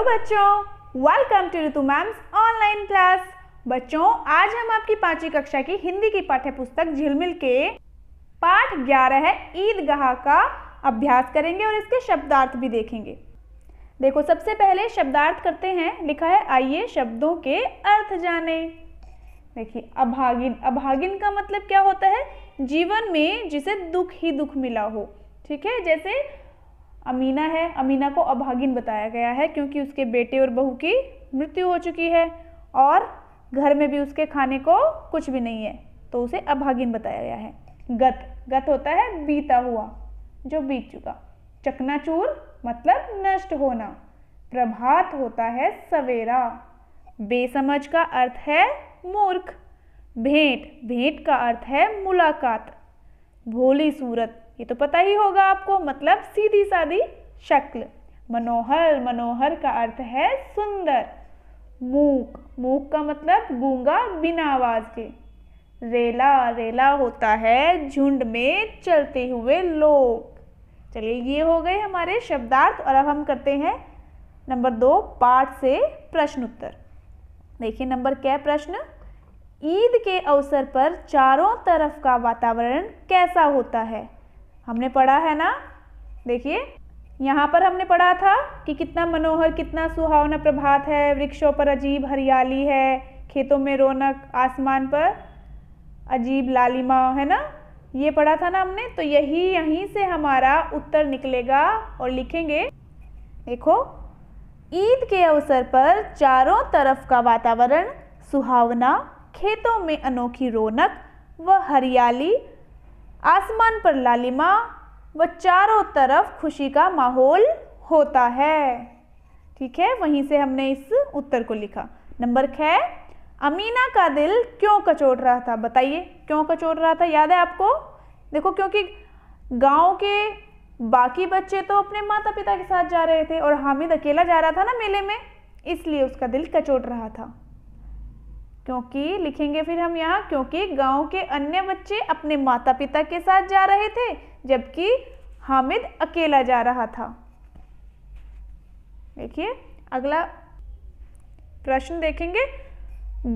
तो बच्चों welcome to Ritu ma'am's online class बच्चों आज हम आपकी पांचवी कक्षा की हिंदी की पाठ्य पुस्तक झिलमिल के पाठ ग्यारह है ईदगाह का अभ्यास करेंगे और इसके शब्दार्थ भी देखेंगे देखो सबसे पहले शब्दार्थ करते हैं लिखा है आइए शब्दों के अर्थ जाने देखिए अभागिन अभागिन का मतलब क्या होता है जीवन में जिसे दुख ही दुख मिला हो ठीक है जैसे अमीना है अमीना को अभागिन बताया गया है क्योंकि उसके बेटे और बहू की मृत्यु हो चुकी है और घर में भी उसके खाने को कुछ भी नहीं है तो उसे अभागिन बताया गया है गत गत होता है बीता हुआ जो बीत चुका चकनाचूर मतलब नष्ट होना प्रभात होता है सवेरा बेसमझ का अर्थ है मूर्ख भेंट भेंट का अर्थ है मुलाकात भोली सूरत ये तो पता ही होगा आपको मतलब सीधी सादी शक्ल मनोहर मनोहर का अर्थ है सुंदर मूक मूक का मतलब गूंगा बिना आवाज के रेला रेला होता है झुंड में चलते हुए लोग चलिए ये हो गए हमारे शब्दार्थ और अब हम करते हैं नंबर दो पाठ से प्रश्न उत्तर देखिए नंबर क्या प्रश्न ईद के अवसर पर चारों तरफ का वातावरण कैसा होता है हमने पढ़ा है ना देखिए यहाँ पर हमने पढ़ा था कि कितना मनोहर कितना सुहावना प्रभात है वृक्षों पर अजीब हरियाली है खेतों में रौनक आसमान पर अजीब लालिमा है ना ये पढ़ा था ना हमने तो यही यहीं से हमारा उत्तर निकलेगा और लिखेंगे देखो ईद के अवसर पर चारों तरफ का वातावरण सुहावना खेतों में अनोखी रौनक व हरियाली आसमान पर लालिमा व चारों तरफ खुशी का माहौल होता है ठीक है वहीं से हमने इस उत्तर को लिखा नंबर ख अमीना का दिल क्यों कचोड़ रहा था बताइए क्यों कचोड़ रहा था याद है आपको देखो क्योंकि गांव के बाकी बच्चे तो अपने माता पिता के साथ जा रहे थे और हामिद अकेला जा रहा था ना मेले में इसलिए उसका दिल कचोट रहा था क्योंकि लिखेंगे फिर हम यहाँ क्योंकि गांव के अन्य बच्चे अपने माता पिता के साथ जा रहे थे जबकि हामिद अकेला जा रहा था देखिए अगला प्रश्न देखेंगे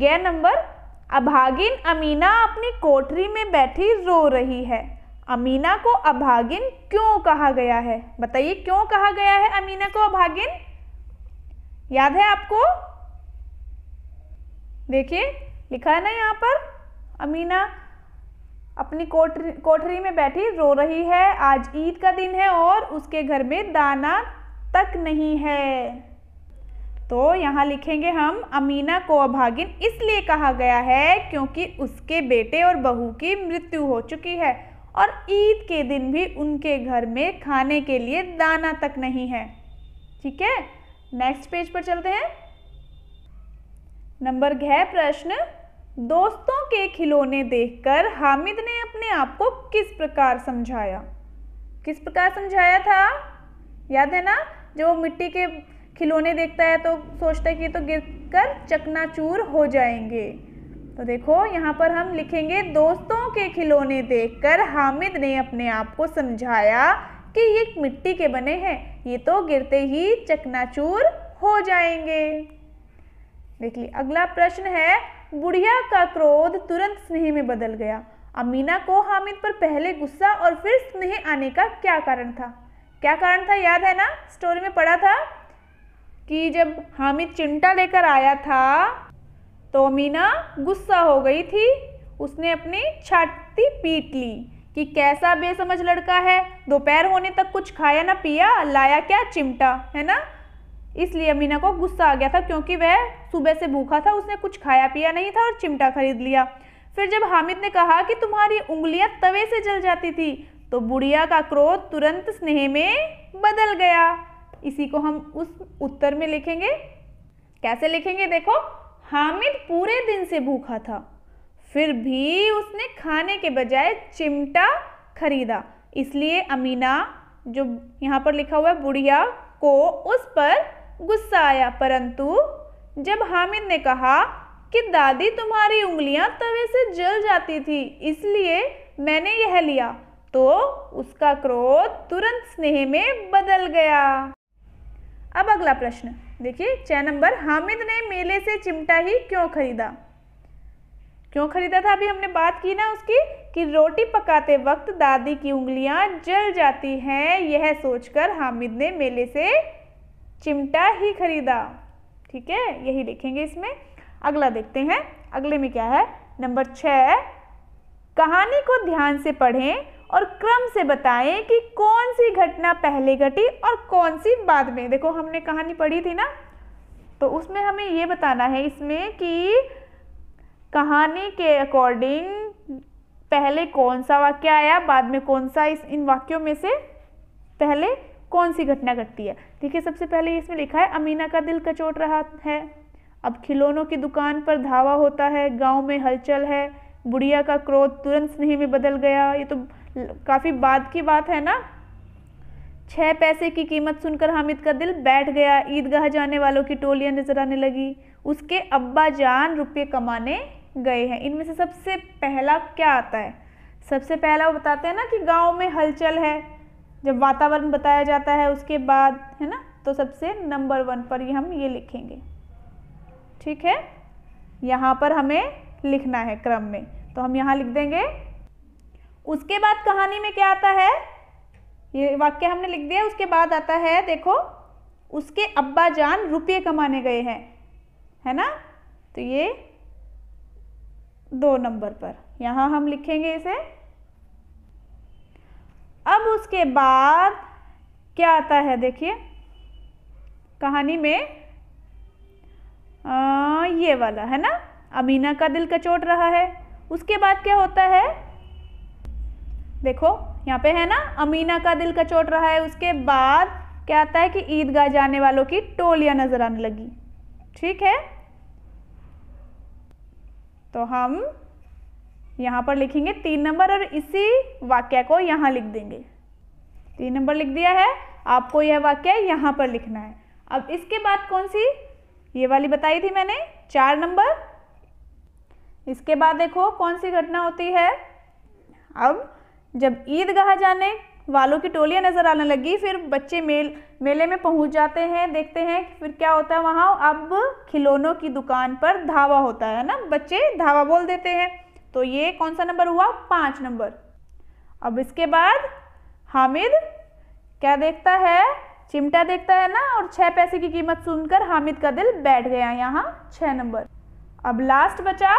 गै नंबर अभागिन अमीना अपनी कोठरी में बैठी रो रही है अमीना को अभागिन क्यों कहा गया है बताइए क्यों कहा गया है अमीना को अभागिन याद है आपको देखिए लिखा है ना यहाँ पर अमीना अपनी कोठरी कोठरी में बैठी रो रही है आज ईद का दिन है और उसके घर में दाना तक नहीं है तो यहाँ लिखेंगे हम अमीना को अभागिन इसलिए कहा गया है क्योंकि उसके बेटे और बहू की मृत्यु हो चुकी है और ईद के दिन भी उनके घर में खाने के लिए दाना तक नहीं है ठीक है नेक्स्ट पेज पर चलते हैं नंबर है प्रश्न दोस्तों के खिलौने देखकर हामिद ने अपने आप को किस प्रकार समझाया किस प्रकार समझाया था याद है ना जब वो मिट्टी के खिलौने देखता है तो सोचता है कि तो गिर कर चकनाचूर हो जाएंगे तो देखो यहाँ पर हम लिखेंगे दोस्तों के खिलौने देखकर हामिद ने अपने आप को समझाया कि ये मिट्टी के बने हैं ये तो गिरते ही चकनाचूर हो जाएंगे देख ली अगला प्रश्न है बुढ़िया का क्रोध तुरंत स्नेह में बदल गया अमीना को हामिद पर पहले गुस्सा और फिर स्नेह आने का क्या कारण था क्या कारण था याद है ना स्टोरी में पढ़ा था कि जब हामिद चिमटा लेकर आया था तो अमीना गुस्सा हो गई थी उसने अपनी छाती पीट ली कि कैसा बेसमझ लड़का है दोपहर होने तक कुछ खाया ना पिया लाया क्या चिमटा है ना इसलिए अमीना को गुस्सा आ गया था क्योंकि वह सुबह से भूखा था उसने कुछ खाया पिया नहीं था और चिमटा खरीद लिया फिर जब हामिद ने कहा कि तुम्हारी उंगलियां तवे से जल जाती थी तो बुढ़िया का क्रोध तुरंत स्नेह में बदल गया इसी को हम उस उत्तर में लिखेंगे कैसे लिखेंगे देखो हामिद पूरे दिन से भूखा था फिर भी उसने खाने के बजाय चिमटा खरीदा इसलिए अमीना जो यहाँ पर लिखा हुआ है बुढ़िया को उस पर आया परंतु जब हामिद ने कहा कि दादी तुम्हारी उंगलियां तवे से जल जाती थी इसलिए मैंने यह लिया तो उसका क्रोध तुरंत स्नेह में बदल गया अब अगला प्रश्न देखिए चय नंबर हामिद ने मेले से चिमटा ही क्यों खरीदा क्यों खरीदा था अभी हमने बात की ना उसकी कि रोटी पकाते वक्त दादी की उंगलियां जल जाती हैं यह सोचकर हामिद ने मेले से चिमटा ही खरीदा ठीक है यही लिखेंगे इसमें अगला देखते हैं अगले में क्या है नंबर छ कहानी को ध्यान से पढ़ें और क्रम से बताएं कि कौन सी घटना पहले घटी और कौन सी बाद में देखो हमने कहानी पढ़ी थी ना तो उसमें हमें ये बताना है इसमें कि कहानी के अकॉर्डिंग पहले कौन सा वाक्य आया बाद में कौन सा इस इन वाक्यों में से पहले कौन सी घटना घटती है ठीक है सबसे पहले इसमें लिखा है अमीना का दिल कचोट रहा है अब खिलौनों की दुकान पर धावा होता है गांव में हलचल है बुढ़िया का क्रोध तुरंत स्नेह में बदल गया ये तो काफ़ी बाद की बात है ना छः पैसे की कीमत सुनकर हामिद का दिल बैठ गया ईदगाह जाने वालों की टोलियाँ नजर आने लगी उसके अब्बा जान रुपये कमाने गए हैं इनमें से सबसे पहला क्या आता है सबसे पहला वो बताते हैं ना कि गांव में हलचल है जब वातावरण बताया जाता है उसके बाद है ना तो सबसे नंबर वन पर ही हम ये लिखेंगे ठीक है यहाँ पर हमें लिखना है क्रम में तो हम यहाँ लिख देंगे उसके बाद कहानी में क्या आता है ये वाक्य हमने लिख दिया उसके बाद आता है देखो उसके अब्बा जान रुपये कमाने गए हैं है ना तो ये दो नंबर पर यहाँ हम लिखेंगे इसे अब उसके बाद क्या आता है देखिए कहानी में आ, ये वाला है ना अमीना का दिल कचोट रहा है उसके बाद क्या होता है देखो यहाँ पे है ना अमीना का दिल कचोट रहा है उसके बाद क्या आता है कि ईदगाह जाने वालों की टोलियाँ नज़र आने लगी ठीक है तो हम यहाँ पर लिखेंगे तीन नंबर और इसी वाक्य को यहाँ लिख देंगे तीन नंबर लिख दिया है आपको यह वाक्य यहाँ पर लिखना है अब इसके बाद कौन सी ये वाली बताई थी मैंने चार नंबर इसके बाद देखो कौन सी घटना होती है अब जब ईदगाह जाने वालों की टोलियाँ नज़र आने लगी फिर बच्चे मेल मेले में पहुंच जाते हैं देखते हैं फिर क्या होता है वहाँ अब खिलौनों की दुकान पर धावा होता है ना बच्चे धावा बोल देते हैं तो ये कौन सा नंबर हुआ पांच नंबर अब इसके बाद हामिद क्या देखता है चिमटा देखता है ना और छह पैसे की कीमत सुनकर हामिद का दिल बैठ गया यहाँ छह नंबर अब लास्ट बचा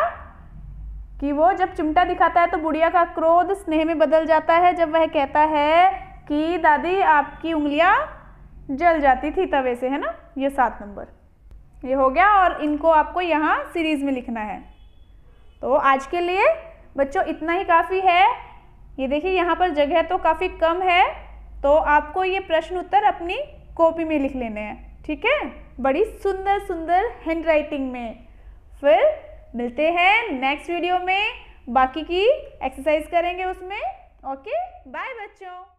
कि वो जब चिमटा दिखाता है तो बुढ़िया का क्रोध स्नेह में बदल जाता है जब वह कहता है कि दादी आपकी उंगलियां जल जाती थी तवे से है ना ये सात नंबर ये हो गया और इनको आपको यहाँ सीरीज़ में लिखना है तो आज के लिए बच्चों इतना ही काफ़ी है ये देखिए यहाँ पर जगह तो काफ़ी कम है तो आपको ये प्रश्न उत्तर अपनी कॉपी में लिख लेने हैं ठीक है बड़ी सुंदर सुंदर हैंड राइटिंग में फिर मिलते हैं नेक्स्ट वीडियो में बाकी की एक्सरसाइज करेंगे उसमें ओके बाय बच्चों